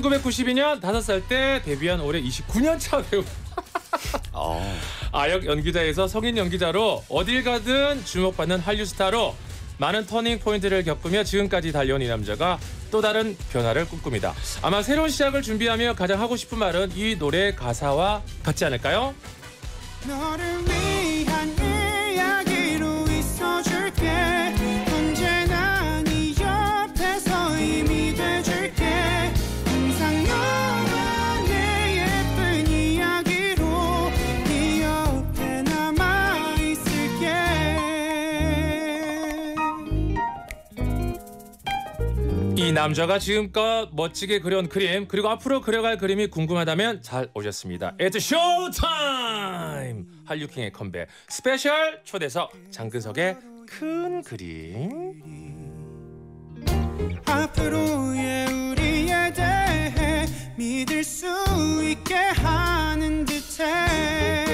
1992년 5살 때 데뷔한 올해 29년 차 배우. 어. 아역 연기자에서 성인 연기자로 어딜 가든 주목받는 한류 스타로 많은 터닝 포인트를 겪으며 지금까지 달려온 이 남자가 또 다른 변화를 꿈꿉니다. 아마 새로운 시작을 준비하며 가장 하고 싶은 말은 이 노래 가사와 같지 않을까요? 남자가 지금껏 멋지게 그려온 그림 그리고 앞으로 그려갈 그림이 궁금하다면 잘 오셨습니다. It's show time. 한류킹의 컴백 스페셜 초대석 장근석의 큰 그림. 앞으로의 우리에 대해 믿을 수 있게 하는 듯해.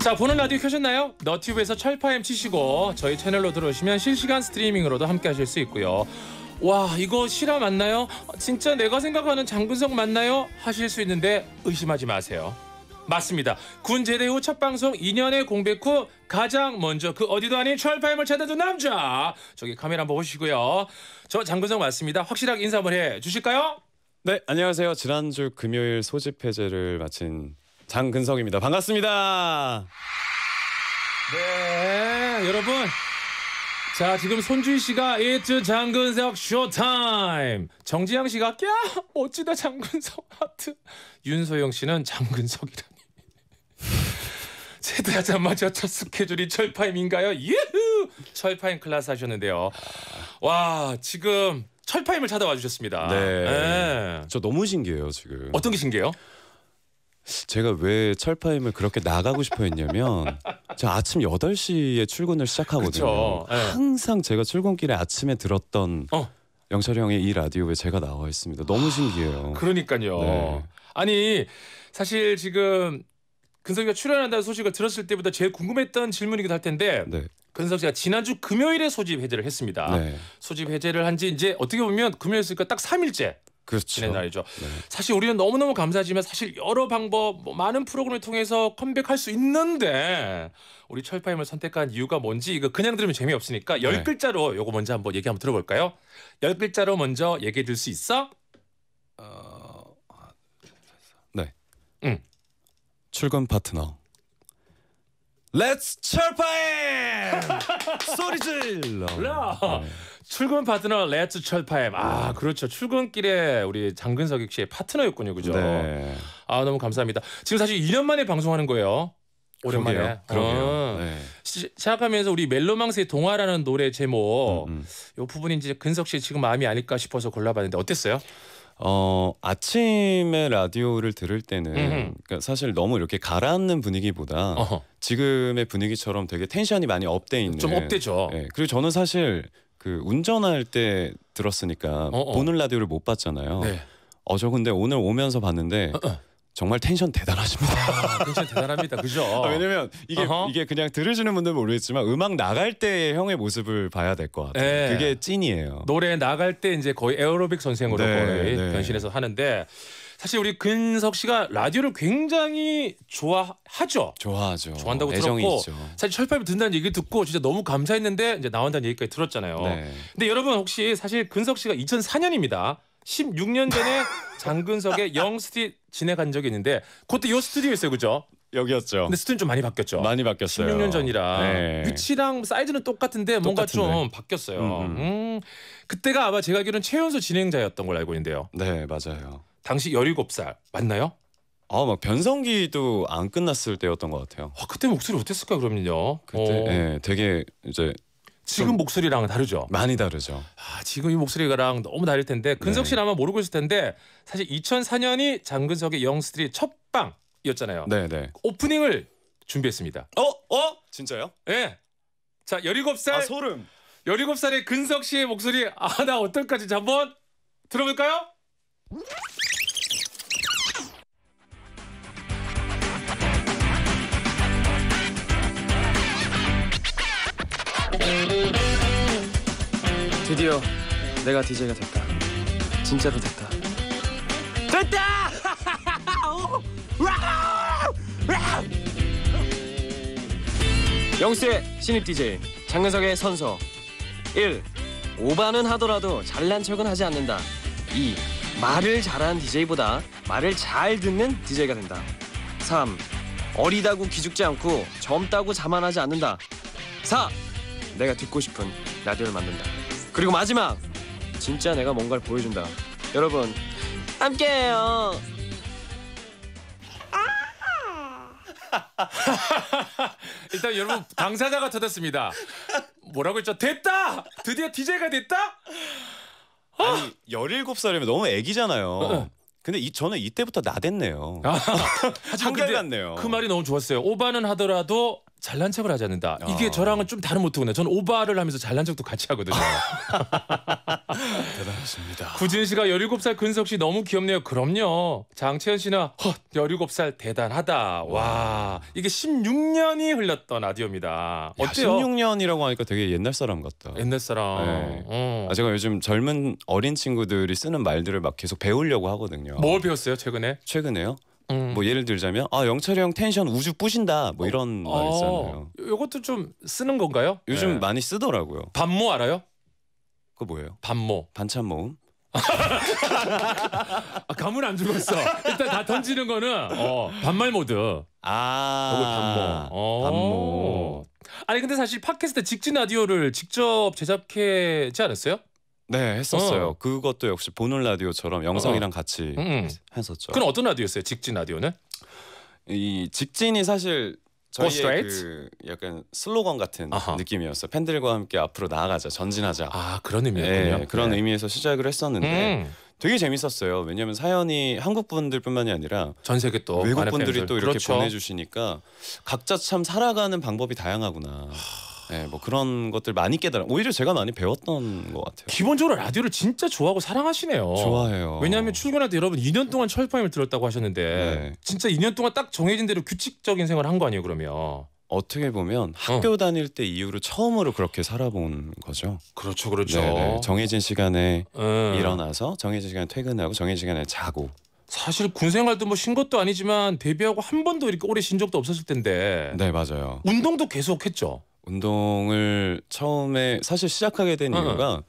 자 보는 라디오 켜셨나요? 너튜브에서 철파엠 치시고 저희 채널로 들어오시면 실시간 스트리밍으로도 함께 하실 수 있고요. 와 이거 실화 맞나요? 진짜 내가 생각하는 장근석 맞나요? 하실 수 있는데 의심하지 마세요. 맞습니다. 군 제대 후 첫 방송 2년의 공백 후 가장 먼저 그 어디도 아닌 철파임을 찾아준 남자. 저기 카메라 한번 보시고요. 저 장근석 맞습니다. 확실하게 인사 한번 해 주실까요? 네, 안녕하세요. 지난주 금요일 소집 해제를 마친 장근석입니다. 반갑습니다. 네, 여러분 자, 지금 손주 씨가 이츠 장근석 쇼타임. 정지영 씨가 꺄! 멋지다 장근석 하트. 윤소영 씨는 장근석이라니. 세대하자마자 첫 스케줄이 철파임인가요? 예후! 철파임 클라스 하셨는데요. 와, 지금 철파임을 찾아와 주셨습니다. 네. 네. 저 너무 신기해요, 지금. 어떤 게 신기해요? 제가 왜 철파임을 그렇게 나가고 싶어 했냐면 저 아침 8시에 출근을 시작하거든요. 그 항상 제가 출근길에 아침에 들었던 어. 영철이 형의 이 라디오에 제가 나와 있습니다. 너무 아, 신기해요. 그러니까요. 네. 아니 사실 지금 근석이가 출연한다는 소식을 들었을 때보다 제일 궁금했던 질문이기도 할 텐데 네. 근석 씨가 지난주 금요일에 소집 해제를 했습니다. 네. 소집 해제를 한 지 이제 어떻게 보면 금요일이니까 딱 3일째 그렇죠. 지낸 날이죠. 네. 사실 우리는 너무너무 감사하지만 사실 여러 방법 뭐 많은 프로그램을 통해서 컴백할 수 있는데 우리 철파임을 선택한 이유가 뭔지 이거 그냥 들으면 재미없으니까 열 네. 글자로 요거 먼저 한번 얘기 한번 들어볼까요? 열 글자로 먼저 얘기해 줄수 있어? 어... 네. 응. 출근 파트너. 렛츠 철파임! 소리 질러. 네. 출근 파트너 레츠 철파엠. 아 그렇죠. 출근길에 우리 장근석 씨의 파트너였군요, 그죠? 네. 아 너무 감사합니다. 지금 사실 2년 만에 방송하는 거예요. 오랜만에. 그러게 어. 네. 시, 작하면서 우리 멜로망스의 동화라는 노래 제목 음, 음. 이 부분이 이제 근석 씨 지금 마음이 아닐까 싶어서 골라봤는데 어땠어요? 어 아침에 라디오를 들을 때는 그러니까 사실 너무 이렇게 가라앉는 분위기보다 어허. 지금의 분위기처럼 되게 텐션이 많이 업돼 있는 좀 업되죠. 네, 그리고 저는 사실 그 운전할 때 들었으니까 어어. 어. 보는 라디오를 못 봤잖아요. 네. 어저 근데 오늘 오면서 봤는데 어어. 어. 정말 텐션 대단하십니다. 아, 텐션 대단합니다. 그죠? 아, 왜냐면 이게 어허. 이게 그냥 들으시는 분들 모르겠지만 음악 나갈 때의 형의 모습을 봐야 될 것 같아요. 네. 그게 찐이에요. 노래 나갈 때 이제 거의 에어로빅 선생으로 네, 거의 네. 변신해서 하는데 사실 우리 근석 씨가 라디오를 굉장히 좋아하죠. 좋아하죠. 좋아한다고 들었고 있죠. 사실 철밥이 든다는 얘기 를 듣고 진짜 너무 감사했는데 이제 나온다는 얘기까지 들었잖아요. 네. 근데 여러분 혹시 사실 근석 씨가 2004년입니다. 16년 전에 장근석의 영스티 진행한 적이 있는데 그때 요 스튜디오였어요, 그죠? 여기였죠. 근데 스튜는 디좀 많이 바뀌었죠. 많이 바뀌었어요. 16년 전이라 네. 위치랑 사이즈는 똑같은데 뭔가 똑같은데. 좀 바뀌었어요. 음. 음. 그때가 아마 제가 알기로는 최연소 진행자였던 걸 알고 있는데요. 네, 맞아요. 당시 17살 맞나요? 아, 막 변성기도 안 끝났을 때였던 것 같아요. 아, 그때 목소리 어땠을까 그럼요? 그때 어. 예, 되게 이제 지금 목소리랑은 다르죠. 많이 다르죠. 아, 지금 이 목소리랑 너무 다를 텐데 근석 그 씨는 네. 아마 모르고 있을 텐데 사실 2004년이 장근석의 영스트리 첫방이었잖아요. 네, 네. 오프닝을 준비했습니다. 어? 어? 진짜요? 예. 네. 자, 17살 아, 소름. 17살의 근석 씨의 목소리 아, 나 어떨까지 한번 들어볼까요? 드디어 내가 DJ가 됐다. 진짜로 됐다. 됐다! 영수의 신입 DJ 장근석의 선서 1. 오바는 하더라도 잘난 척은 하지 않는다 2. 말을 잘하는 DJ보다 말을 잘 듣는 DJ가 된다 3. 어리다고 기죽지 않고 젊다고 자만하지 않는다 4. 내가 듣고 싶은 라디오를 만든다 그리고 마지막 진짜 내가 뭔가를 보여준다. 여러분 함께해요. 아! 일단 여러분 당사자가 터졌습니다. 뭐라고 했죠? 됐다! 드디어 DJ가 됐다? 아! 아니 17살이면 너무 애기잖아요. 어, 어. 근데 이, 저는 이때부터 나댔네요. 아, 한결 같네요. 그 말이 너무 좋았어요. 오바는 하더라도 잘난 척을 하지 않는다. 이게 어. 저랑은 좀 다른 모토군요. 전 오바를 하면서 잘난 척도 같이 하거든요. 대단하십니다. 구진 씨가 17살 근석 씨 너무 귀엽네요. 그럼요. 장채연 씨나 헛 17살 대단하다. 와 이게 16년이 흘렀던 라디오입니다. 어때요? 16년이라고 하니까 되게 옛날 사람 같다. 옛날 사람. 네. 어. 아, 제가 요즘 젊은 어린 친구들이 쓰는 말들을 막 계속 배우려고 하거든요. 뭘 배웠어요 최근에? 최근에요? 음. 뭐 예를 들자면 아 영철이 형 텐션 우주 뿌신다 뭐 어. 이런 어. 말 있잖아요. 요것도 좀 쓰는 건가요? 요즘 네. 많이 쓰더라고요. 반모 알아요? 그 뭐예요? 반모. 반찬 모음? 아, 감은 안 죽었어. 일단 다 던지는 거는 어, 반말 모드. 아. 반모. 어. 반모. 아니 근데 사실 팟캐스트 직진 라디오를 직접 제작해지 않았어요? 네, 했었어요. 어. 그것도 역시 보는 라디오처럼 영상이랑 어. 같이 음. 음. 했었죠. 그럼 어떤 라디오였어요? 직진 라디오는? 이 직진이 사실 저희의 그 약간 슬로건 같은 아하. 느낌이었어요. 팬들과 함께 앞으로 나아가자, 전진하자. 아 그런 의미였군요. 네, 그런 네. 의미에서 시작을 했었는데 음. 되게 재밌었어요. 왜냐하면 사연이 한국 분들뿐만이 아니라 전 세계 또 외국 분들이 또 이렇게 그렇죠. 보내주시니까 각자 참 살아가는 방법이 다양하구나. 네, 뭐 그런 것들 많이 깨달아. 오히려 제가 많이 배웠던 것 같아요. 기본적으로 라디오를 진짜 좋아하고 사랑하시네요. 좋아해요. 왜냐하면 출근할 때 여러분 2년 동안 철파임을 들었다고 하셨는데 네. 진짜 2년 동안 딱 정해진 대로 규칙적인 생활을 한 거 아니에요, 그러면? 어떻게 보면 어. 학교 어. 다닐 때 이후로 처음으로 그렇게 살아본 거죠. 그렇죠, 그렇죠. 네네. 네. 정해진 시간에 음. 일어나서 정해진 시간에 퇴근하고 정해진 시간에 자고. 사실 군 생활도 뭐쉰 것도 아니지만 데뷔하고 한 번도 이렇게 오래 쉰 적도 없었을 텐데. 네 맞아요. 운동도 계속했죠. 운동을 처음에 사실 시작하게 된 이유가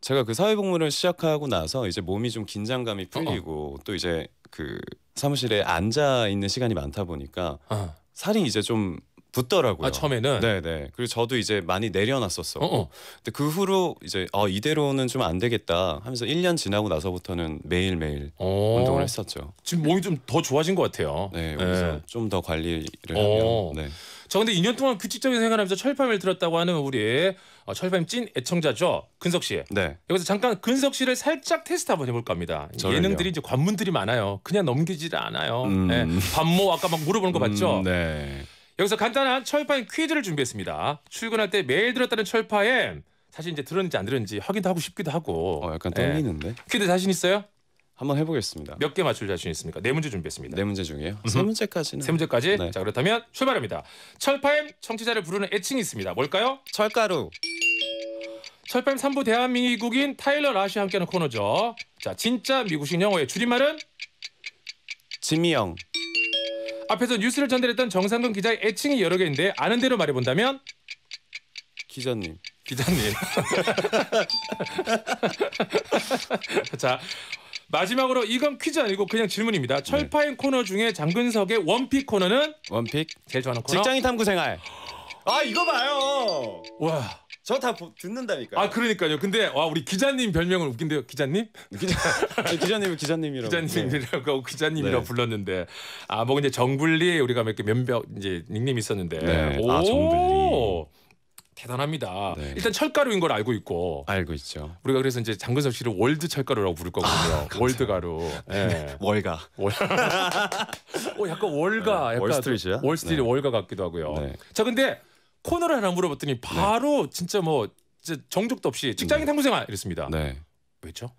제가 그 사회복무를 시작하고 나서 이제 몸이 좀 긴장감이 어, 어. 풀리고 어. 또 이제 그 사무실에 앉아 있는 시간이 많다 보니까 어. 살이 이제 좀 붙더라고요. 아, 처음에는. 네네. 네. 그리고 저도 이제 많이 내려놨었어. 어 근데 그 후로 이제 아 이대로는 좀 안 되겠다 하면서 1년 지나고 나서부터는 매일 매일 어. 운동을 했었죠. 지금 몸이 좀 더 좋아진 것 같아요. 네. 그래서 네. 좀더 관리를 어. 하면. 네. 저 근데 2년 동안 규칙적인 그 생활하면서 철밤을 들었다고 하는 우리 어, 철밤 찐 애청자죠 근석 씨. 네. 여기서 잠깐 근석 씨를 살짝 테스트 한번 해볼까 합니다. 저는요. 예능들이 이제 관문들이 많아요. 그냥 넘기질 않아요. 음. 네. 반모 아까 막 물어보는 거 음, 봤죠. 음, 네. 여기서 간단한 철판 퀴즈를 준비했습니다. 출근할 때 매일 들었다는 철판에 사실 이제 들었는지 안 들었는지 확인도 하고 싶기도 하고. 어, 약간 떨리는데. 예. 퀴즈 자신 있어요? 한번 해보겠습니다. 몇 개 맞출 자신 있습니까? 네 문제 준비했습니다. 네 문제 중에요세 문제까지는. 세 문제까지? 네. 자 그렇다면 출발합니다. 철파엠 청취자를 부르는 애칭이 있습니다. 뭘까요? 철가루. 철파엠 3부 대한민국인 타일러 라시와 함께하는 코너죠. 자 진짜 미국식 영어의 줄임말은? 지미영. 앞에서 뉴스를 전달했던 정상근 기자의 애칭이 여러 개인데 아는 대로 말해본다면 기자님. 기자님. 자 마지막으로 이건 퀴즈 아니고 그냥 질문입니다. 네. 철파인 코너 중에 장근석의 원픽 코너는 원픽 제일 좋아하는 코너. 직장인 탐구 생활. 아 이거 봐요. 와 저다 듣는다니까요. 아 그러니까요. 근데 와 우리 기자님 별명은 웃긴데요. 기자님? 기자 님은 기자님이라고. 기자님이라고 네. 기자님이라고 네. 불렀는데 아뭐 이제 정불리 우리가 몇개 면벽 이제 닉네 있었는데. 네. 아, 오. 아 정불리. 대단합니다. 네. 일단 철가루인 걸 알고 있고 알고 있죠. 우리가 그래서 이제 장근석 씨를 월드 철가루라고 부를 거거든요. 아, 월드 가루. 네. 네. 월가. 월. 어 약간 월가. 네. 월스트리트야? 월스트리트 네. 월가 같기도 하고요. 네. 자 근데 코너를 하나 물어봤더니 네. 바로 네. 진짜 뭐 진짜 정적도 없이 네. 직장인 탐구생활 이랬습니다. 네. 왜죠?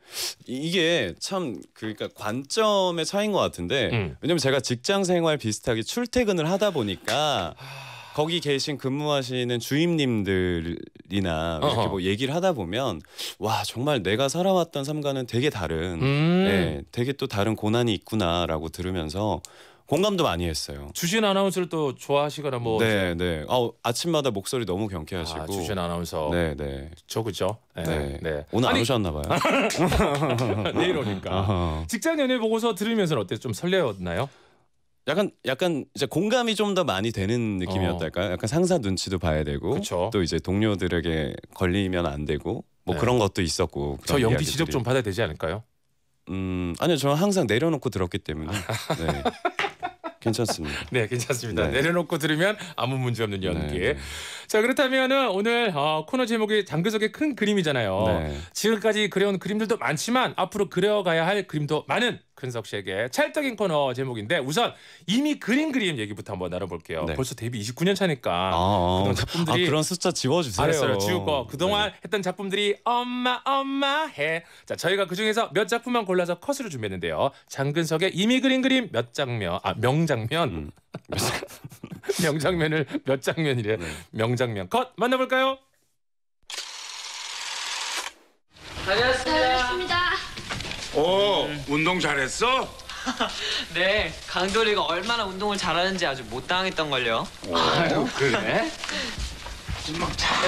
이게 참 그러니까 관점의 차이인 것 같은데 음. 왜냐면 제가 직장 생활 비슷하게 출퇴근을 하다 보니까 거기 계신 근무하시는 주임님들이나 이렇게 뭐 얘기를 하다 보면 와 정말 내가 살아왔던 삶과는 되게 다른 음. 네, 되게 또 다른 고난이 있구나라고 들으면서 공감도 많이 했어요. 주신 아나운서를 또 좋아하시거나 뭐 네, 네. 아, 아침마다 목소리 너무 경쾌하시고. 아, 주신 아나운서. 네, 네. 저 그죠? 네. 네. 네. 오늘 아니, 안 오셨나 봐요. 내일 오니까. 아하. 직장 연애 보고서 들으면서 어때? 좀 설레었나요? 약간 약간 이제 공감이 좀 더 많이 되는 느낌이었달까요? 어. 약간 상사 눈치도 봐야 되고 그쵸. 또 이제 동료들에게 걸리면 안 되고 뭐 네. 그런 것도 있었고. 그런 저 연기 지적 좀 받아야 되지 않을까요? 음, 아니요. 저는 항상 내려놓고 들었기 때문에. 네. 괜찮습니다. 네, 괜찮습니다. 네. 내려놓고 들으면 아무 문제 없는 연기. 네. 자, 그렇다면 오늘 어, 코너 제목이 장그석의 큰 그림이잖아요. 네. 지금까지 그려온 그림들도 많지만 앞으로 그려가야 할 그림도 많은 근석 씨에게 찰떡인 코너 제목인데 우선 이미 그린 그림 얘기부터 한번 나눠볼게요. 네. 벌써 데뷔 29년 차니까 아, 어. 그동안 작품들이 아, 그런 숫자 지워주세요. 알았어요. 지우고 네. 그동안 네. 했던 작품들이 엄마 엄마 해. 자 저희가 그 중에서 몇 작품만 골라서 컷으로 준비했는데요. 장근석의 이미 그린 그림 몇 장면 아 명. 장면 음. 명장면을 몇 장면이래 네. 명장면 컷 만나볼까요? 다녀왔습니다. 오 어, 운동 잘했어? 네 강도리가 얼마나 운동을 잘하는지 아주 못 당했던 걸요. 아유 그래? 야, 네,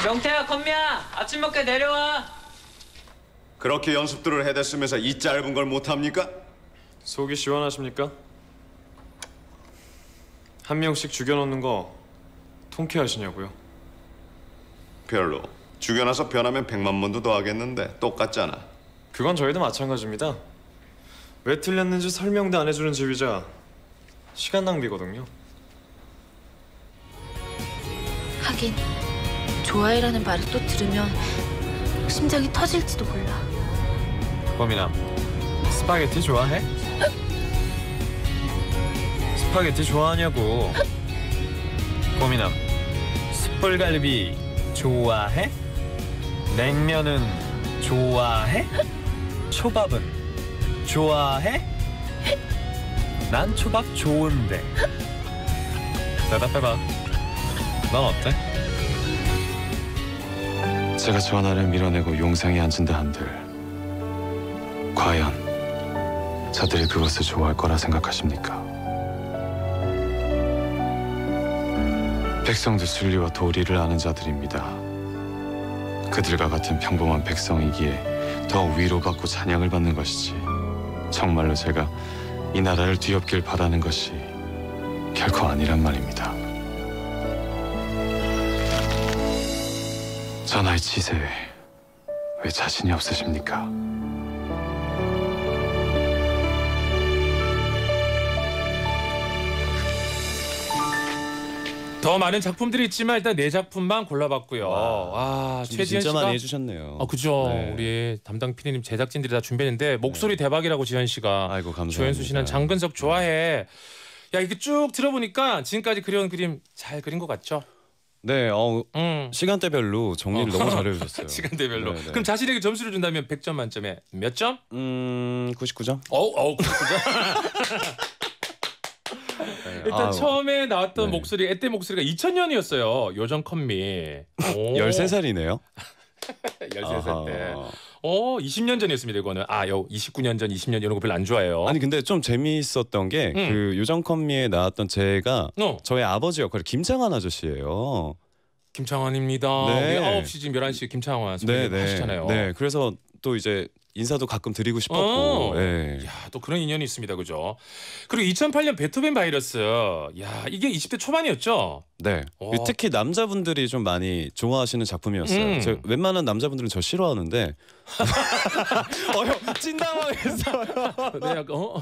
명태야 건미야 아침 먹게 내려와. 그렇게 연습들을 해댔으면서 이 짧은 걸 못합니까? 속이 시원하십니까? 한 명씩 죽여놓는 거 통쾌하시냐고요? 별로. 죽여놔서 변하면 백만 번도 더 하겠는데 똑같잖아. 그건 저희도 마찬가지입니다. 왜 틀렸는지 설명도 안 해주는 집이자 시간 낭비거든요. 하긴 좋아해라는 말을 또 들으면 심장이 터질지도 몰라. 범인아, 스파게티 좋아해? 어? 스파게티 좋아하냐고 고민함 숯불갈비 좋아해? 냉면은 좋아해? 초밥은 좋아해? 난 초밥 좋은데 대답해봐 넌 어때? 제가 저 하나를 밀어내고 용상에 앉은다 한들 과연 저들이 그것을 좋아할 거라 생각하십니까? 백성들 순리와 도리를 아는 자들입니다. 그들과 같은 평범한 백성이기에 더 위로받고 찬양을 받는 것이지. 정말로 제가 이 나라를 뒤엎길 바라는 것이 결코 아니란 말입니다. 전하의 치세왜 자신이 없으십니까? 더 많은 작품들이 있지만 일단 네 작품만 골라봤고요. 와, 아, 최지 진짜 많이 해주셨네요. 아 그죠. 네. 우리 담당 PD님 제작진들이 다 준비했는데 목소리 네. 대박이라고 지현 씨가. 아이고 감사합니다. 조현수 씨는 장근석 좋아해. 야이게쭉 들어보니까 지금까지 그려온 그림 잘 그린 것 같죠? 네, 어, 음. 시간대별로 정리를 어. 너무 잘해주셨어요. 시간대별로. 네네. 네. 그럼 자신에게 점수를 준다면 100점 만점에 몇 점? 음, 99점. 어, 어, 99점. 네. 일단 아, 처음에 나왔던 네. 목소리 애때 목소리가 2000년이었어요. 요정 컴미. 13살이네요. 13살 때. 아하. 어, 20년 전이었습니다. 이거는 아, 요 29년 전, 20년 이런 거 별로 안 좋아해요. 아니 근데 좀 재미있었던 게그 음. 그 요정컴미에 나왔던 제가 어. 저의 아버지 역할 김창환 아저씨예요. 김창환입니다. 네. 9시 지금 11시 김창환 선배님 네, 네. 하시잖아요. 네, 그래서 또 이제 인사도 가끔 드리고 싶었고. 어. 예. 야, 또 그런 인연이 있습니다. 그죠? 그리고 2008년 베토벤 바이러스. 야, 이게 20대 초반이었죠? 네. 오. 어. 그 특히 남자분들이 좀 많이 좋아하시는 작품이었어요. 음. 저, 웬만한 남자분들은 저 싫어하는데. 어, 형, 찐당황했어요. 네, 약간, 어?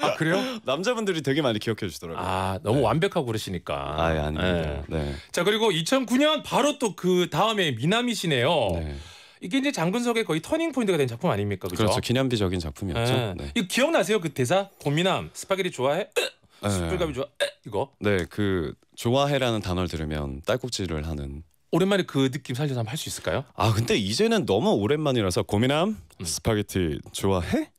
아, 그래요? 남자분들이 되게 많이 기억해 주시더라고요. 아, 너무 네. 완벽하고 그러시니까. 아, 예, 아닙니다. 네. 네. 자, 그리고 2009년 바로 또 그 다음에 미남이시네요. 네. 이게 이제 장근석의 거의 터닝 포인트가 된 작품 아닙니까? 그죠? 그렇죠. 기념비적인 작품이었죠. 네. 네. 이거 기억나세요? 그 대사? 고민함 스파게티 좋아해? 숯불감이 네. 좋아? 에? 이거? 네, 그 좋아해라는 단어를 들으면 딸꾹질을 하는 오랜만에 그 느낌 살려서 한번 할 수 있을까요? 아 근데 이제는 너무 오랜만이라서 고민함 음. 스파게티 좋아해?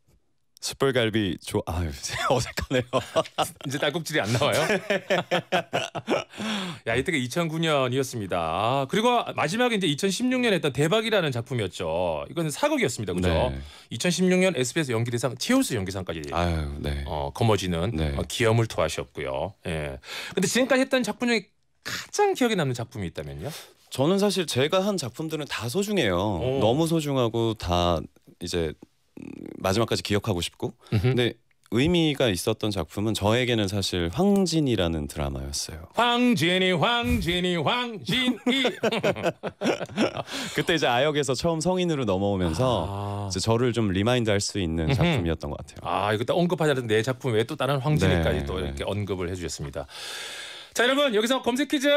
숯불갈비 조 아유 어색하네요. 이제 딸꾹질이 안 나와요. 네. 야 이때가 2009년이었습니다. 아, 그리고 마지막에 이제 2016년에 했던 대박이라는 작품이었죠. 이건 사극이었습니다. 그죠? 네. 2016년 SBS 연기대상 티오스 연기상까지 아유, 네. 어, 거머쥐는 네. 어, 기염을 토하셨고요. 예. 근데 지금까지 했던 작품 중에 가장 기억에 남는 작품이 있다면요? 저는 사실 제가 한 작품들은 다 소중해요. 오. 너무 소중하고 다 이제 마지막까지 기억하고 싶고 음흠. 근데 의미가 있었던 작품은 저에게는 사실 황진이라는 드라마였어요. 황진이 황진이 황진이 그때 이제 아역에서 처음 성인으로 넘어오면서 아. 이제 저를 좀 리마인드할 수 있는 작품이었던 것 같아요. 아 이거 딱 언급하자는 내 작품 외에 또 다른 황진이까지 네. 또 이렇게 네. 언급을 해주셨습니다. 자 여러분 여기서 검색 퀴즈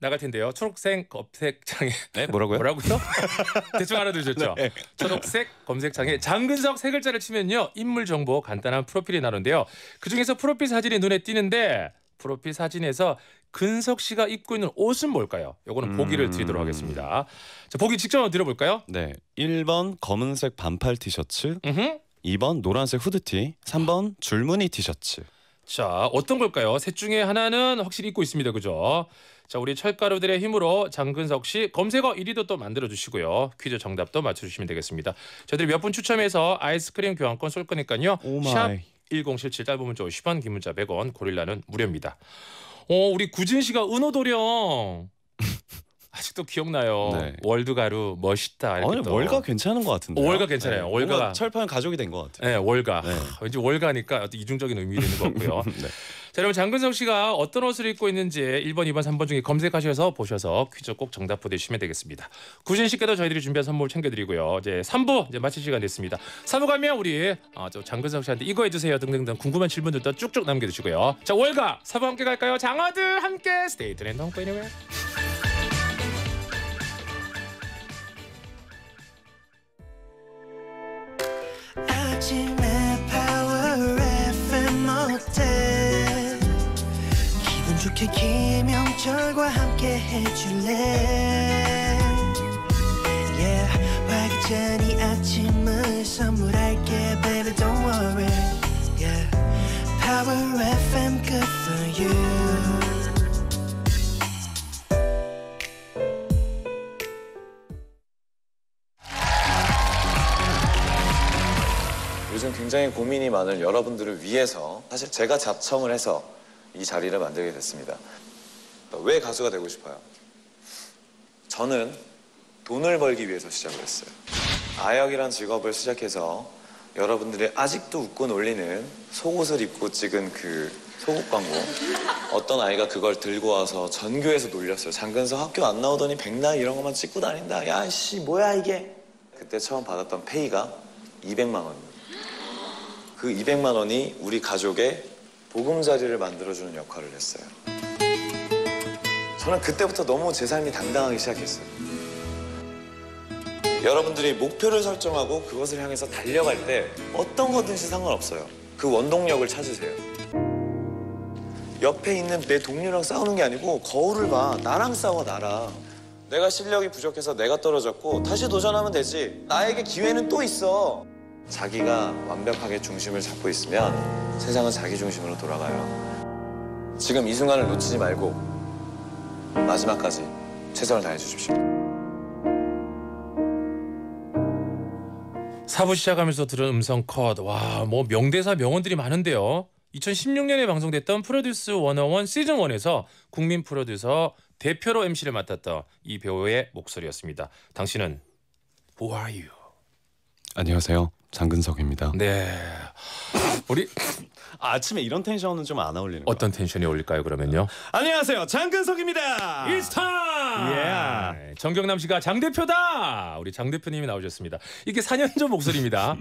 나갈 텐데요. 초록색 검색창에 네 뭐라고요? 뭐라고요? 대충 알아두셨죠? 네. 초록색 검색창에 장근석 세 글자를 치면요 인물 정보 간단한 프로필이 나오는데요. 그 중에서 프로필 사진이 눈에 띄는데 프로필 사진에서 근석 씨가 입고 있는 옷은 뭘까요? 요거는 보기를 음. 드리도록 하겠습니다. 자 보기 직접 드려볼까요? 네, 1번 검은색 반팔 티셔츠, 2번 노란색 후드티, 3번 줄무늬 티셔츠. 자, 어떤 걸까요? 셋 중에 하나는 확실히 잊고 있습니다. 그죠? 자, 우리 철가루들의 힘으로 장근석 씨 검색어 1위도 또 만들어 주시고요. 퀴즈 정답도 맞춰 주시면 되겠습니다. 저희들이 몇 분 추첨해서 아이스크림 교환권 쏠 거니까요. 샵1077 짧은 문자 50원, 긴 문자 100원, 고릴라는 무료입니다. 어, 우리 구진 씨가 은호도령 씨도 기억나요. 네. 월드 가루 멋있다. 아니 또. 월가 괜찮은 것 같은데. 월가 괜찮아요. 네. 월가 철판 가족이 된 것 같아요. 네, 월가. 네. 하, 아, 왠지 월가니까 어떤 이중적인 의미가 있는 것 같고요. 네. 자, 여러분 장근석 씨가 어떤 옷을 입고 있는지 1번, 2번, 3번 중에 검색하셔서 보셔서 퀴즈 꼭 정답 보내주시면 되겠습니다. 구진 씨께도 저희들이 준비한 선물 챙겨드리고요. 이제 3부 이제 마칠 시간 됐습니다. 3부 가면 우리 아, 저 장근석 씨한테 이거 해주세요 등등등 궁금한 질문들도 쭉쭉 남겨주시고요. 자 월가 4부 함께 갈까요? 장어들 함께 스테이트 랜덤 드 홍보 빼니웨 좋게 김영철과 함께 해줄래 Yeah 활기찬 이 아침을 선물할게 Baby don't worry Yeah Power FM good for you 요즘 굉장히 고민이 많은 여러분들을 위해서 사실 제가 작성을 해서 이 자리를 만들게 됐습니다. 왜 가수가 되고 싶어요? 저는 돈을 벌기 위해서 시작을 했어요. 아역이란 직업을 시작해서 여러분들이 아직도 웃고 놀리는 속옷을 입고 찍은 그 속옷 광고. 어떤 아이가 그걸 들고 와서 전교에서 놀렸어요. 장근서 학교 안 나오더니 백날 이런 것만 찍고 다닌다. 야, 씨, 뭐야, 이게. 그때 처음 받았던 페이가 200만 원그 200만 원이 우리 가족의 보금자리를 만들어주는 역할을 했어요. 저는 그때부터 너무 제 삶이 당당하기 시작했어요. 여러분들이 목표를 설정하고 그것을 향해서 달려갈 때 어떤 것든지 상관없어요. 그 원동력을 찾으세요. 옆에 있는 내 동료랑 싸우는 게 아니고 거울을 봐. 나랑 싸워, 나랑. 내가 실력이 부족해서 내가 떨어졌고 다시 도전하면 되지. 나에게 기회는 또 있어. 자기가 완벽하게 중심을 잡고 있으면 세상은 자기 중심으로 돌아가요. 지금 이 순간을 놓치지 말고 마지막까지 최선을 다해 주십시오. 사부 시작하면서 들은 음성 컷. 와, 뭐 명대사 명언들이 많은데요. 2016년에 방송됐던 프로듀스 101 시즌 1에서 국민 프로듀서 대표로 MC를 맡았던 이 배우의 목소리였습니다. 당신은 Who are you? 안녕하세요. 장근석입니다. 네. 우리 아침에 이런 텐션은 좀 안 어울리는 거 어떤 텐션이 어울릴까요 그러면요? 안녕하세요 장근석입니다. 일스타. 예. 예. 정경남 씨가 장 대표다. 우리 장 대표님이 나오셨습니다. 이게 4년 전 목소리입니다.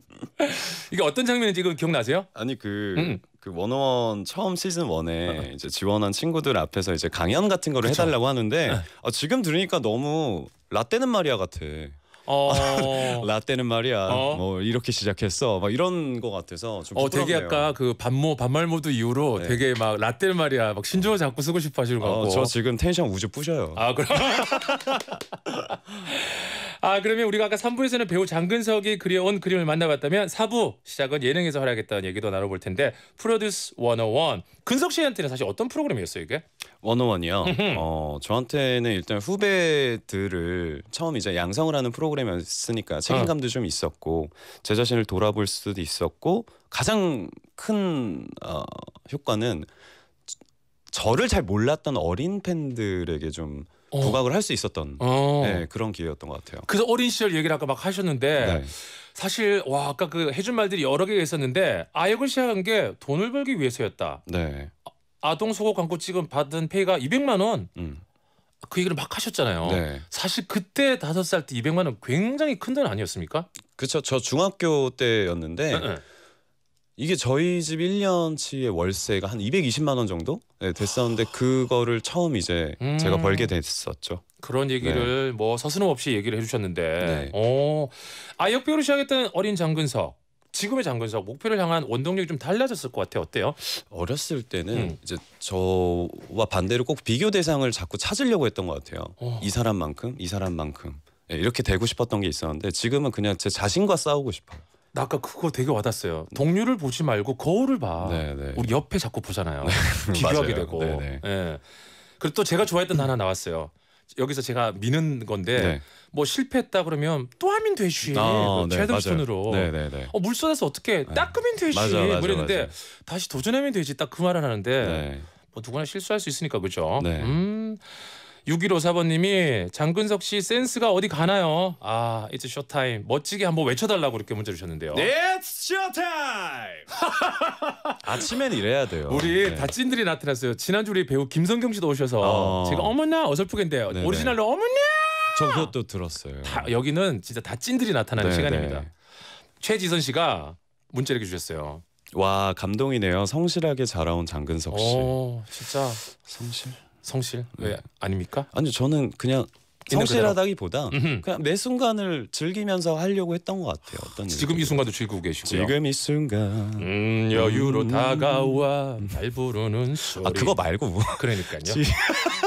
이게 어떤 장면인지 지금 기억나세요? 아니 그 음. 그 원어원 처음 시즌 원에 아. 이제 지원한 친구들 앞에서 이제 강연 같은 거를 그쵸? 해달라고 하는데 아, 어, 지금 들으니까 너무 라떼는 마리아 같아. 어... 라떼는 말이야 어? 뭐 이렇게 시작했어 막 이런 거 같아서 좀 어, 되게 아까 그 반모 반말모두 이후로 네. 되게 막 라떼는 말이야 막 신조어 자꾸 쓰고 싶어 하시는 거 어, 같고 어, 저 지금 텐션 우주 뿌셔요 아 그럼 아 그러면 우리가 아까 3부에서는 배우 장근석이 그려온 그림을 만나봤다면 4부 시작은 예능에서 활약했다는 얘기도 나눠볼 텐데 프로듀스 101 근석 씨한테는 사실 어떤 프로그램이었어요 이게? 101이요? 어, 저한테는 일단 후배들을 처음 이제 양성을 하는 프로그램 프로그램이었으니까 아. 책임감도 어. 좀 있었고 제 자신을 돌아볼 수도 있었고 가장 큰 어, 효과는 저를 잘 몰랐던 어린 팬들에게 좀 어. 부각을 할 수 있었던 어. 네, 그런 기회였던 것 같아요. 그래서 어린 시절 얘기를 아까 막 하셨는데 네. 사실 와 아까 그 해준 말들이 여러 개가 있었는데 아역을 시작한 게 돈을 벌기 위해서였다. 네. 아, 아동 소고 광고 찍은 받은 페이가 200만 원. 음. 그 얘기를 막 하셨잖아요. 네. 사실 그때 다섯 살때 200만 원 굉장히 큰 돈 아니었습니까? 그렇죠. 저 중학교 때였는데 네, 네. 이게 저희 집 1년치의 월세가 한 220만 원 정도 네, 됐었는데 그거를 처음 이제 음... 제가 벌게 됐었죠. 그런 얘기를 네. 뭐 서슴없이 얘기를 해주셨는데, 어, 아 역배우로 시작했던 어린 장근석 지금의 장건사 목표를 향한 원동력이 좀 달라졌을 것 같아요. 어때요? 어렸을 때는 음. 이제 저와 반대로 꼭 비교 대상을 자꾸 찾으려고 했던 것 같아요. 어. 이 사람만큼, 이 사람만큼 네, 이렇게 되고 싶었던 게 있었는데 지금은 그냥 제 자신과 싸우고 싶어요. 나 아까 그거 되게 와닿았어요. 동료를 보지 말고 거울을 봐. 네네. 네. 우리 옆에 자꾸 보잖아요. 비교하게 되고. 네, 네. 예. 그리고 또 제가 좋아했던 하나 나왔어요. 여기서 제가 미는 건데 네. 뭐 실패했다 그러면 또 하면 되지 아, 네, 그 최동순으로 네, 네, 어, 물 쏟아서 어떻게 네. 닦으면 되지 맞아, 맞아, 그랬는데 뭐 맞아. 다시 도전하면 되지 딱 그 말을 하는데 뭐 누구나 실수할 수 있으니까 그죠 음 6154번님이 장근석 씨 센스가 어디 가나요? 아, 이제 쇼타임. 멋지게 한번 외쳐달라고 이렇게 문자 주셨는데요. It's show time. 아침엔 이래야 돼요. 우리 네. 다 찐들이 나타났어요. 지난주 우리 배우 김성경 씨도 오셔서 어. 제가 어머나 어설프겠데 오리지널로 어머나. 저 그것도 들었어요. 다, 여기는 진짜 다 찐들이 나타나는 네네. 시간입니다. 네. 최지선 씨가 문자 이렇게 주셨어요. 와 감동이네요. 성실하게 자라온 장근석 씨. 오, 진짜 성실. 성실 왜 네. 아닙니까? 아니 저는 그냥 성실하다기보다 그냥 매 순간을 즐기면서 하려고 했던 것 같아요. 어떤 지금 이 순간도 즐기고 계시고요. 지금 이 순간 음, 여유로 음. 다가와 날 부르는 아, 소리. 아 그거 말고 뭐. 그러니까요. 지...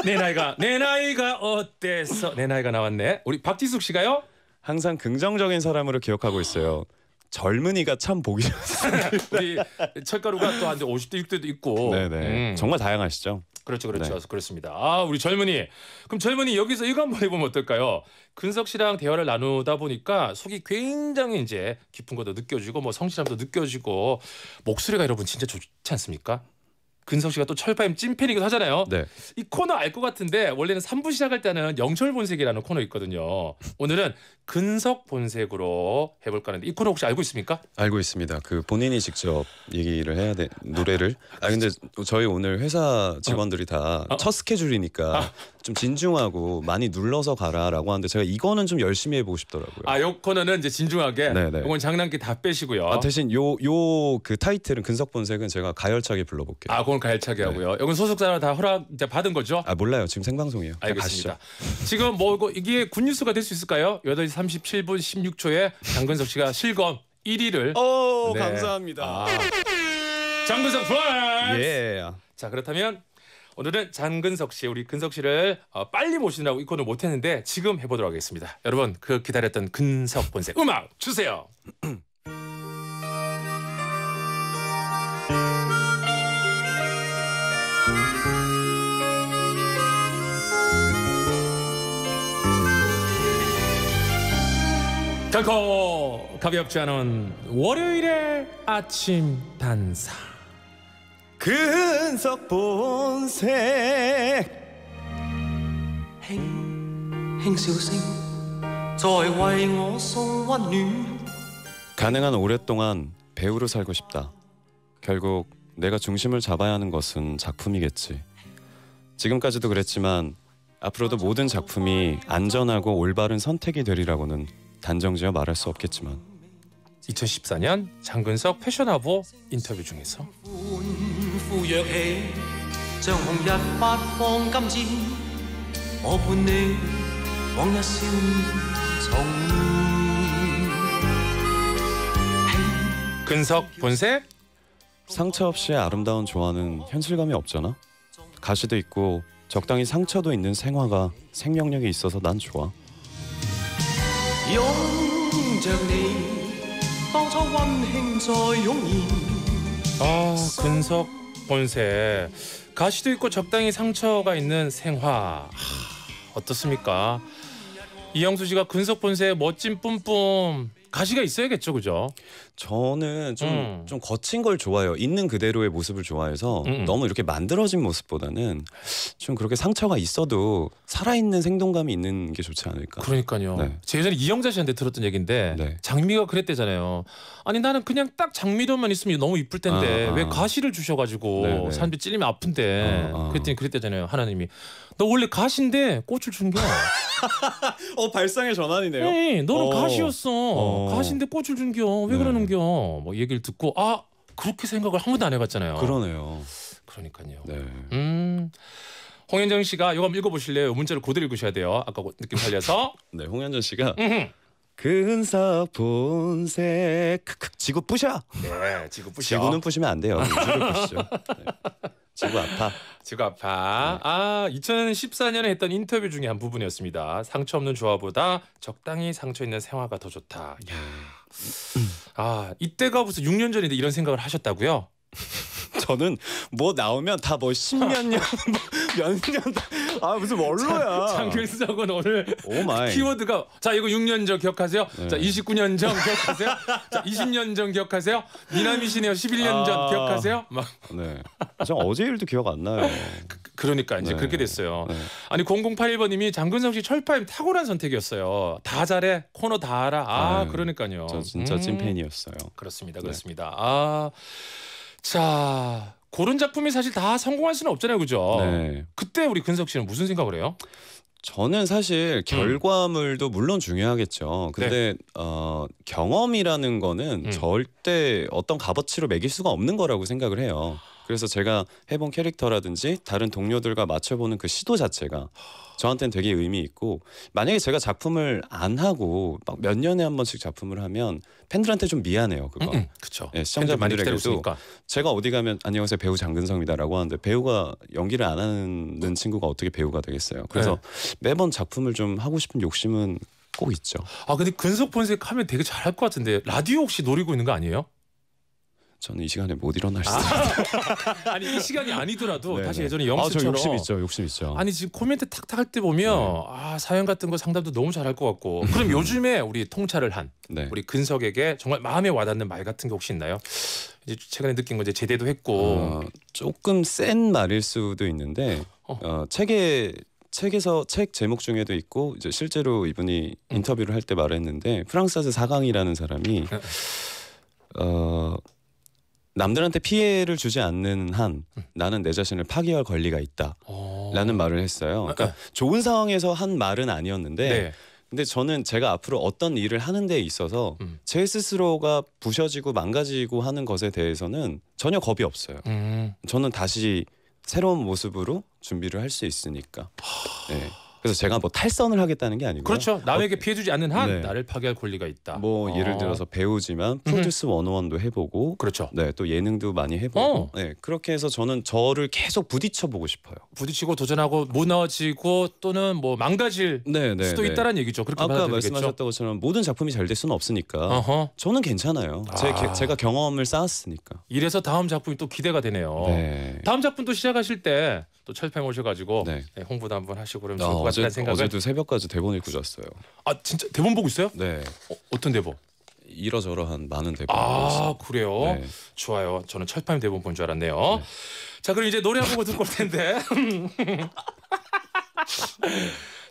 내 나이가 내 나이가 어때서 내 나이가 나왔네. 우리 박지숙 씨가요? 항상 긍정적인 사람으로 기억하고 있어요. 젊은이가 참 보기 좋습니다. 우리 철가루가 또한 50대 60대도 있고. 네네. 네. 음. 정말 다양하시죠. 그렇죠, 그렇죠. 네. 그렇습니다. 아, 우리 젊은이. 그럼 젊은이 여기서 이거 한번 해보면 어떨까요? 근석 씨랑 대화를 나누다 보니까 속이 굉장히 이제 깊은 것도 느껴지고 뭐 성실함도 느껴지고 목소리가 여러분 진짜 좋지 않습니까? 근성 씨가 또 철파임 찐팬이기도 하잖아요. 네. 이 코너 알 것 같은데 원래는 3부 시작할 때는 영철 본색이라는 코너 있거든요. 오늘은 근석 본색으로 해볼까 하는데 이 코너 혹시 알고 있습니까? 알고 있습니다. 그 본인이 직접 얘기를 해야 돼 노래를. 아 근데 저희 오늘 회사 직원들이 다첫 어. 어. 스케줄이니까 아. 좀 진중하고 많이 눌러서 가라라고 하는데 제가 이거는 좀 열심히 해보고 싶더라고요. 아요 코너는 이제 진중하게. 네네. 네. 이건 장난기 다 빼시고요. 아, 대신 요 요 그 타이틀은 근석 본색은 제가 가열차게 불러볼게요. 아, 그 방송 가열차게 네. 하고요. 여기 소속사를 다 허락 이제 받은 거죠? 아 몰라요. 지금 생방송이에요. 알겠습니다. 지금 뭐 이거- 뭐, 이게 굿뉴스가 될 수 있을까요? 8시 37분 16초에 장근석 씨가 실검 1위를 오 네. 감사합니다. 아. 장근석 프라이 예. 자 그렇다면 오늘은 장근석 씨, 우리 근석 씨를 어, 빨리 모시느라고 이코을 못했는데 지금 해보도록 하겠습니다. 여러분 그 기다렸던 근석 본색 음악 주세요. 결코 가볍지 않은 월요일의 아침 단사 근석 본색輕輕笑聲在為我送溫暖가능한 오랫동안 배우로 살고 싶다 결국 내가 중심을 잡아야 하는 것은 작품이겠지 지금까지도 그랬지만 앞으로도 모든 작품이 안전하고 올바른 선택이 되리라고는 단정지어 말할 수 없겠지만 2014년 장근석 패션아보 인터뷰 중에서 근석 본색 상처 없이 아름다운 조화는 현실감이 없잖아 가시도 있고 적당히 상처도 있는 생화가 생명력이 있어서 난 좋아 擁着你，當初溫馨再湧現。아 어, 근석 본색 가시도 있고 적당히 상처가 있는 생화 어떻습니까? 이영수 씨가 근석 본색 세 멋진 뿜뿜 가시가 있어야겠죠, 그죠? 저는 좀, 음. 좀 거친 걸 좋아해요. 있는 그대로의 모습을 좋아해서 음, 음. 너무 이렇게 만들어진 모습보다는 좀 그렇게 상처가 있어도 살아있는 생동감이 있는 게 좋지 않을까. 그러니까요. 네. 제 예전에 이영자 씨한테 들었던 얘기인데 네. 장미가 그랬대잖아요. 아니 나는 그냥 딱 장미로만 있으면 너무 이쁠 텐데 아, 아. 왜 가시를 주셔가지고 네네. 네. 사람들이 찔리면 아픈데 아, 아, 그랬더니 그랬대잖아요. 하나님이 너 원래 가시인데 꽃을 준 거야. 어 발상의 전환이네요. 네, 너는 어. 가시였어. 어. 가시인데 꽃을 준겨. 왜 네. 그러는 환경 뭐 얘기를 듣고 아 그렇게 생각을 한 번도 안 해봤잖아요. 그러네요. 그러니까요. 네. 음. 홍현정 씨가 이거 한번 읽어보실래요? 문자를 고대로 읽으셔야 돼요. 아까 느낌 살려서. 네, 홍현정 씨가 근사 그 본색 지구 부셔. 네, 지구 부셔. 지구는 부시면 안 돼요. 지구 부시죠. 네. 지구 아파. 지구 아파. 네. 아, 2014년에 했던 인터뷰 중에 한 부분이었습니다. 상처 없는 조화보다 적당히 상처 있는 생화가 더 좋다. 야. 네. 아 이때가 무슨 6년 전인데 이런 생각을 하셨다고요? 저는 뭐 나오면 다뭐 십몇 년 뭐 연년 아 무슨 원로야. 장길석은 오늘 오 마이. 키워드가 자 이거 6년 전 기억하세요? 네. 자 29년 전 기억하세요? 자 20년 전 기억하세요? 미남이시네요. 11년 아... 기억하세요? 막 네. 전 어제 일도 기억 안 나요. 그, 그 러니까 이제 네. 그렇게 됐어요. 네. 아니 0081번님이 장근석 씨 철파임 탁월한 선택이었어요. 다 잘해 코너 다 알아. 아 아유, 네. 그러니까요. 저 진짜 찐팬이었어요. 음, 그렇습니다. 네. 그렇습니다. 아 자. 고른 작품이 사실 다 성공할 수는 없잖아요, 그죠? 네. 그때 우리 근석 씨는 무슨 생각을 해요? 저는 사실 음. 결과물도 음. 물론 중요하겠죠. 근데 네. 어, 경험이라는 거는 음. 절대 어떤 값어치로 매길 수가 없는 거라고 생각을 해요. 그래서 제가 해본 캐릭터라든지 다른 동료들과 맞춰보는 그 시도 자체가 저한테는 되게 의미 있고 만약에 제가 작품을 안 하고 막 몇 년에 한 번씩 작품을 하면 팬들한테 좀 미안해요 그거. 음, 그렇죠. 네, 시청자분들에게도 제가 어디 가면 안녕하세요 배우 장근성이다라고 하는데 배우가 연기를 안 하는 친구가 어떻게 배우가 되겠어요. 그래서 네. 매번 작품을 좀 하고 싶은 욕심은 꼭 있죠. 아 근데 근속 본색 하면 되게 잘할 것 같은데 라디오 혹시 노리고 있는 거 아니에요? 저는 이 시간에 못 일어날 아. 수 있어요. 아니 이 시간이 아니더라도 네네. 다시 예전에 영수처럼 아, 욕심 있죠. 욕심 있죠. 아니 지금 코멘트 탁탁 할 때 보면 네. 아 사연 같은 거 상담도 너무 잘 할 것 같고 그럼 음. 요즘에 우리 통찰을 한 네. 우리 근석에게 정말 마음에 와닿는 말 같은 게 혹시 있나요? 이제 최근에 느낀 건 이제 제대도 했고 어, 조금 센 말일 수도 있는데 어. 어, 책에 책에서 책 제목 중에도 있고 이제 실제로 이분이 음. 인터뷰를 할 때 말했는데 프랑스에서 사강이라는 사람이 어 남들한테 피해를 주지 않는 한 음. 나는 내 자신을 파괴할 권리가 있다라는 어. 말을 했어요. 아, 그러니까 네. 좋은 상황에서 한 말은 아니었는데 네. 근데 저는 제가 앞으로 어떤 일을 하는 데 있어서 음. 제 스스로가 부셔지고 망가지고 하는 것에 대해서는 전혀 겁이 없어요. 음. 저는 다시 새로운 모습으로 준비를 할 수 있으니까. 네. 그래서 제가 뭐 탈선을 하겠다는 게아니고 그렇죠. 남에게 어, 피해주지 않는 한 네. 나를 파괴할 권리가 있다. 뭐 어. 예를 들어서 배우지만 프로듀스 원오원도 해보고 그렇죠. 네, 또 예능도 많이 해보고 어. 네, 그렇게 해서 저는 저를 계속 부딪혀 보고 싶어요. 부딪히고 도전하고 무너지고 또는 뭐 망가질 네, 네 수도 네. 있다는 라 얘기죠. 그렇게 아까 말씀하셨던 것처럼 모든 작품이 잘 될 수는 없으니까 어허. 저는 괜찮아요. 아. 제, 제가 경험을 쌓았으니까. 이래서 다음 작품이 또 기대가 되네요. 네. 다음 작품 도 시작하실 때 또 철폐 오셔가지고 네. 네. 홍보도 한번 하시고 그러면 좋을 어, 것 같아요. 어제, 생각을. 어제도 새벽까지 대본 읽고 잤어요. 아 진짜 대본 보고 있어요? 네. 어, 떤 대본? 이러저러한 많은 대본. 아 그래요? 네. 좋아요. 저는 철판 대본 본 줄 알았네요. 네. 자 그럼 이제 노래 한곡 듣고 올 텐데.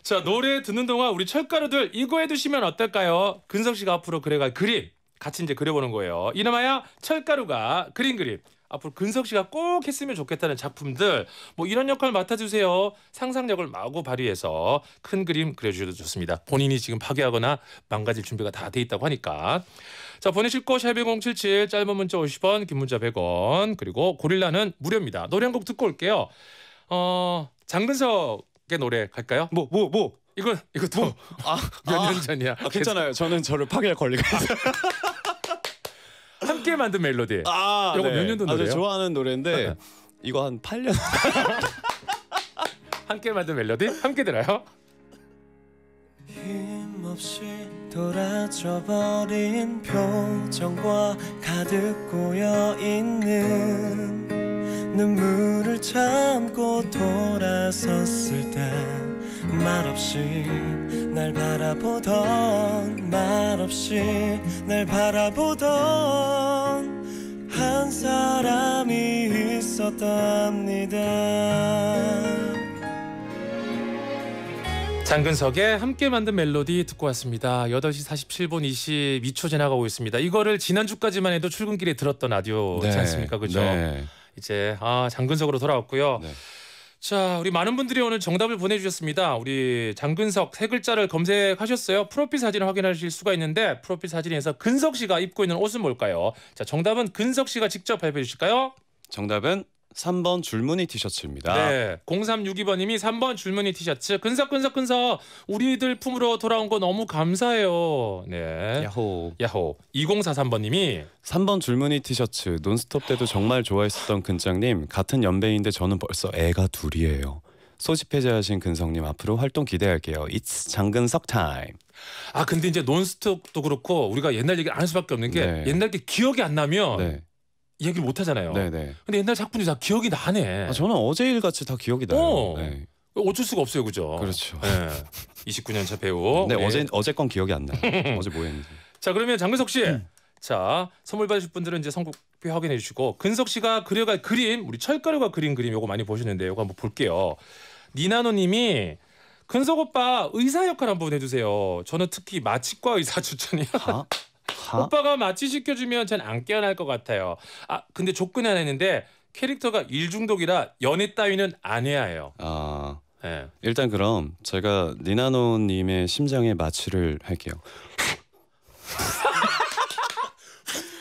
자 노래 듣는 동안 우리 철가루들 이거 해두시면 어떨까요? 근석 씨가 앞으로 그려갈 그림 같이 이제 그려보는 거예요. 이름하여 철가루가 그린 그림. 앞으로 근석 씨가 꼭 했으면 좋겠다는 작품들 뭐 이런 역할 맡아주세요. 상상력을 마구 발휘해서 큰 그림 그려주셔도 좋습니다. 본인이 지금 파괴하거나 망가질 준비가 다 돼 있다고 하니까. 자 보내실 거 샵에 077 짧은 문자 50원 긴 문자 100원 그리고 고릴라는 무료입니다. 노래 한 곡 듣고 올게요. 어 장근석의 노래 갈까요? 뭐 뭐, 뭐. 이거 이것도 뭐? 아, 아 전이야. 아, 괜찮아요. 저는 저를 파괴할 권리가 있어요. 함께 만든 멜로디. 아, 이거 네. 몇 년도 아, 노래예요? 아 좋아하는 노래인데 이거 한 8년. 함께 만든 멜로디 함께 들어요. 힘없이 돌아져버린 표정과 가득 고여 있는 눈물을 참고 돌아섰을 때. 말없이 날 바라보던 말없이 날 바라보던 한 사람이 있었답니다 장근석의 함께 만든 멜로디 듣고 왔습니다. 8시 47분 22초 지나가고 있습니다. 이거를 지난주까지만 해도 출근길에 들었던 라디오지 네, 않습니까? 그죠? 네. 이제 아 장근석으로 돌아왔고요. 네. 자, 우리 많은 분들이 오늘 정답을 보내주셨습니다. 우리 장근석 세 글자를 검색하셨어요. 프로필 사진을 확인하실 수가 있는데 프로필 사진에서 근석 씨가 입고 있는 옷은 뭘까요? 자, 정답은 근석 씨가 직접 발표해 주실까요? 정답은 3번 줄무늬 티셔츠입니다. 네. 0362번님이 3번 줄무늬 티셔츠 근석근석근석 우리들 품으로 돌아온 거 너무 감사해요. 네. 야호. 야호. 2043번님이 3번 줄무늬 티셔츠 논스톱 때도 정말 좋아했었던 근장님 같은 연배인데 저는 벌써 애가 둘이에요. 소집해제하신 근성님 앞으로 활동 기대할게요. It's 장근석 타임. 아 근데 이제 논스톱도 그렇고 우리가 옛날 얘기 안할 수밖에 없는 게 네. 옛날 게 기억이 안 나면. 네. 얘기를 못 하잖아요. 네네. 네. 근데 옛날 작품이 다 기억이 나네. 아, 저는 어제 일 같이 다 기억이 나요. 어. 네. 어쩔 수가 없어요, 그죠? 그렇죠. 네. 29년 차 배우. 네, 어제 예. 어제 건 기억이 안 나요. 어제 뭐 했는지. 자, 그러면 장근석 씨. 음. 자, 선물 받으실 분들은 이제 성곡표 확인해 주시고 근석 씨가 그려갈 그림, 우리 철가루가 그린 그림 요거 많이 보셨는데 요거 한번 볼게요. 니나노 님이 근석 오빠 의사 역할 한번 해주세요. 저는 특히 마취과 의사 추천이요. 아? 가? 오빠가 마취 시켜주면 전 안 깨어날 것 같아요. 아 근데 조건이 하나 있는데 캐릭터가 일중독이라 연애 따위는 안 해야 해요. 아 네. 일단 그럼 제가 니나노님의 심장에 마취를 할게요.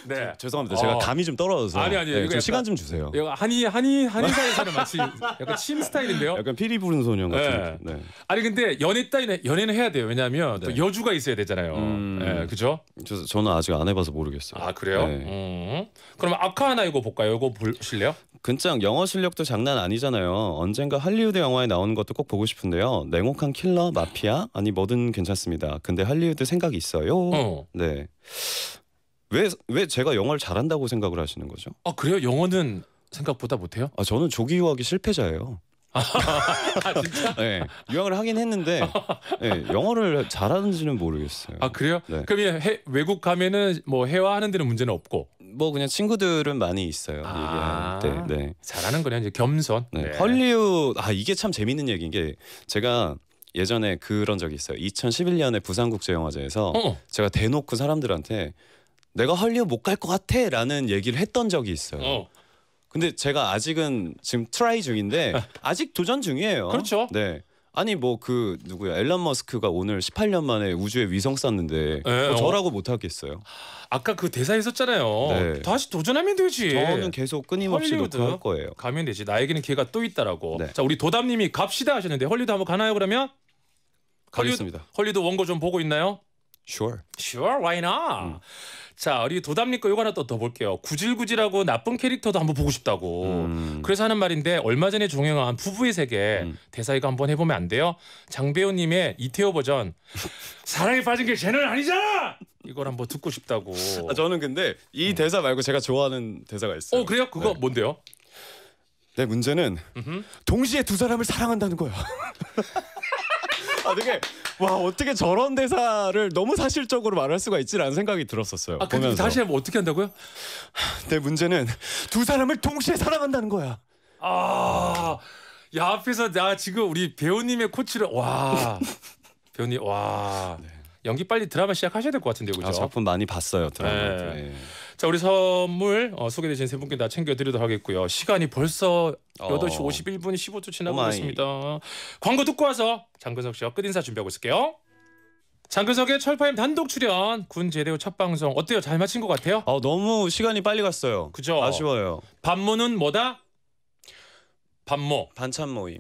네. 죄송합니다. 제가 어. 감이 좀 떨어져서. 아니 아니. 네, 좀 약간, 시간 좀 주세요. 이거 한이 한이 한의사의 사람 마치 약간 침 스타일인데요. 약간 피리 부른 소년 같은. 네. 네. 아니 근데 연애 따위는 연애는 해야 돼요. 왜냐하면 또 네. 여주가 있어야 되잖아요. 음... 네, 그죠? 저 저는 아직 안 해봐서 모르겠어요. 아 그래요? 네. 음. 그럼 아카 하나 이거 볼까요? 이거 보실래요? 근짱 영어 실력도 장난 아니잖아요. 언젠가 할리우드 영화에 나오는 것도 꼭 보고 싶은데요. 냉혹한 킬러, 마피아 아니 뭐든 괜찮습니다. 근데 할리우드 생각 있어요. 어. 네. 왜왜 제가 영어를 잘한다고 생각을 하시는 거죠? 아 그래요? 영어는 생각보다 못해요? 아 저는 조기 유학이 실패자예요. 아, 아 진짜? 네, 유학을 하긴 했는데 네, 영어를 잘하는지는 모르겠어요. 아 그래요? 네. 그럼 해, 외국 가면은 뭐 회화하는 데는 문제는 없고 뭐 그냥 친구들은 많이 있어요. 아얘 네. 잘하는 거냐 이제 겸손. 네. 네. 헐리우드 아 이게 참 재밌는 얘기인 게 제가 예전에 그런 적이 있어요. 2011년에 부산국제영화제에서 어, 어. 제가 대놓고 사람들한테 내가 헐리우드못 갈 것 같아 라는 얘기를 했던 적이 있어요. 어. 근데 제가 아직은 지금 트라이 중인데 아직 도전 중이에요. 그렇죠. 네. 아니 뭐 그 누구야 앨런 머스크가 오늘 18년 만에 우주에 위성 쐈는데 네, 뭐 어. 저라고 어. 못 하겠어요. 아까 그 대사 있었잖아요. 네. 다시 도전하면 되지. 저는 계속 끊임없이 노크할 거예요. 가면 되지. 나에게는 기회가 또 있다라고. 네. 자 우리 도담님이 갑시다 하셨는데 헐리우드 한번 가나요 그러면? 가겠습니다. 헐리우드 원고 좀 보고 있나요? Sure. Sure, why not? 음. 자, 우리 도담님 거요거 하나 또더 볼게요. 구질구질하고 나쁜 캐릭터도 한번 보고 싶다고. 음. 그래서 하는 말인데 얼마 전에 종영한 부부의 세계 음. 대사 이거 한번 해보면 안 돼요? 장배우님의 이태호 버전 사랑에 빠진 게 쟤는 아니잖아! 이걸 한번 듣고 싶다고. 아, 저는 근데 이 음. 대사 말고 제가 좋아하는 대사가 있어요. 어, 그래요? 그거 네. 뭔데요? 내 문제는 음흠. 동시에 두 사람을 사랑한다는 거야. 아 되게 와 어떻게 저런 대사를 너무 사실적으로 말할 수가 있지라는 생각이 들었었어요. 아 근데 사실 서 뭐 어떻게 한다고요? 내 문제는 두 사람을 동시에 사랑한다는 거야. 아, 야 앞에서 나 지금 우리 배우님의 코치를 와 배우님 와 네. 연기 빨리 드라마 시작하셔야 될 것 같은데요, 그죠? 아, 작품 많이 봤어요 드라마. 네. 네. 자, 우리 선물 어, 소개되신 세 분께 다 챙겨드리도록 하겠고요. 시간이 벌써 어. 8시 51분 15초 지나고 오마이. 있습니다. 광고 듣고 와서 장근석 씨와 끝인사 준비하고 있을게요. 장근석의 철파임 단독 출연 군 제대 로첫 방송 어때요? 잘 마친 것 같아요? 아 너무 시간이 빨리 갔어요. 그죠? 아쉬워요. 반모는 뭐다? 반모. 반찬 모임.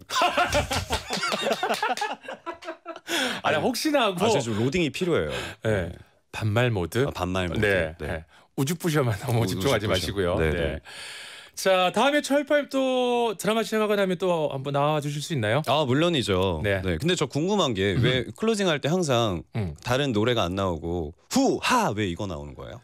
아니, 아니 혹시나 하고. 아, 제가 로딩이 필요해요. 예. 네. 반말 모드. 아, 반말 모드. 네. 네. 네. 우주부셔만 너무 집중하지 부셔 마시고요. 네네. 네. 자 다음에 철파임 또 드라마 시작하고 나면 또 한번 나와 주실 수 있나요? 아 물론이죠. 네. 네. 근데 저 궁금한 게왜 음. 클로징 할 때 항상 음. 다른 노래가 안 나오고 후 하 왜 이거 나오는 거예요?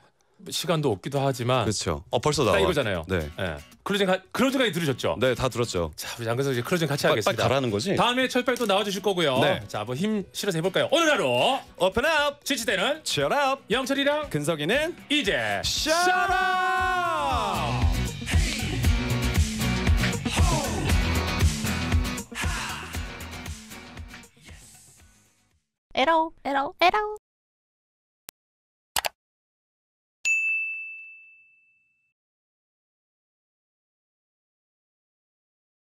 시간도 없기도 하지만 그렇죠. 어 벌써 나와. 이거잖아요. 네. 네. 클로징 클로징까지 들으셨죠? 네, 다 들었죠. 자, 우리 양근석 이 클로징 같이 하겠습니다. 빨리 가라는 거지. 다음에 철빨 또 나와 주실 거고요. 네. 자, 뭐 힘 실어서 해 볼까요? 오늘 하루 오픈 업. 지치대는 치얼 업. 영철이랑 근석이는 이제 샤라. 에러 에러 에러